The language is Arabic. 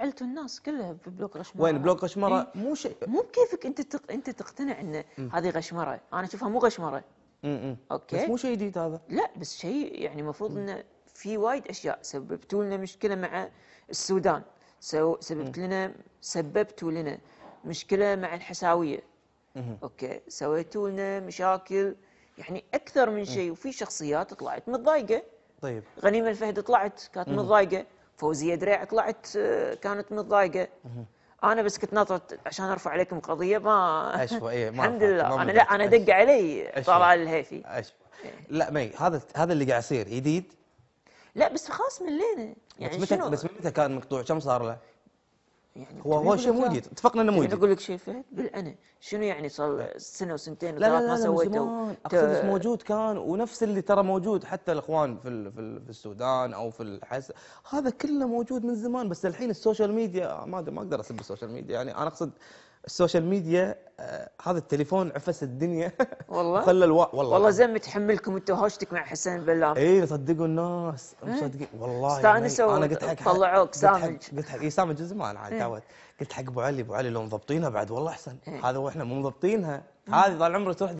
عيلة الناس كلها ببلوك غشمره وين بلوك غشمره إيه. مو شيء مو بكيفك انت تق... انت تقتنع ان هذه غشمره انا اشوفها مو غشمره امم اوكي بس مو شيء جديد هذا لا بس شيء يعني المفروض انه في وايد اشياء سببتوا لنا مشكله مع السودان سو... سببت لنا سببتوا لنا مشكله مع الحساويه اوكي سويتوا لنا مشاكل يعني اكثر من شيء وفي شخصيات طلعت متضايقه طيب غنيمه الفهد طلعت كانت متضايقه فوزيه دريع طلعت آه، كانت متضايقه انا بس كنت ناطره عشان ارفع عليكم قضيه ما اشوى اي ما الحمد لله انا لا انا دق علي طلال الهيفي اشوى لا مي هذا هذا اللي قاعد يصير جديد لا بس خلاص ملينا يعني بس متى بس متى كان مقطوع كم صار له؟ يعني هو هو شيء مجدي آه، اتفقنا انه يعني اقول لك شيء فهد انا شنو يعني صار سنه وسنتين وثلاث ما سويته اقصد موجود كان ونفس اللي ترى موجود حتى الاخوان في في السودان او في الحس هذا كله موجود من زمان بس الحين السوشيال ميديا ما ما اقدر اسب السوشيال ميديا يعني انا اقصد السوشيال ميديا آه، هذا التليفون عفس الدنيا والله خلى الوا... والله والله زين متحملكم انت هوشتك مع حسين بلام اي صدقوا الناس إيه. مصدقين والله استانسوا يعني انا قلت حق طلعوك سامج قلت حق اي سامج زمان عاد إيه. تعود قلت حق ابو علي ابو علي لو مضبطينها بعد والله احسن إيه. هذا واحنا مو مضبطينها هذه طال عمرك تروح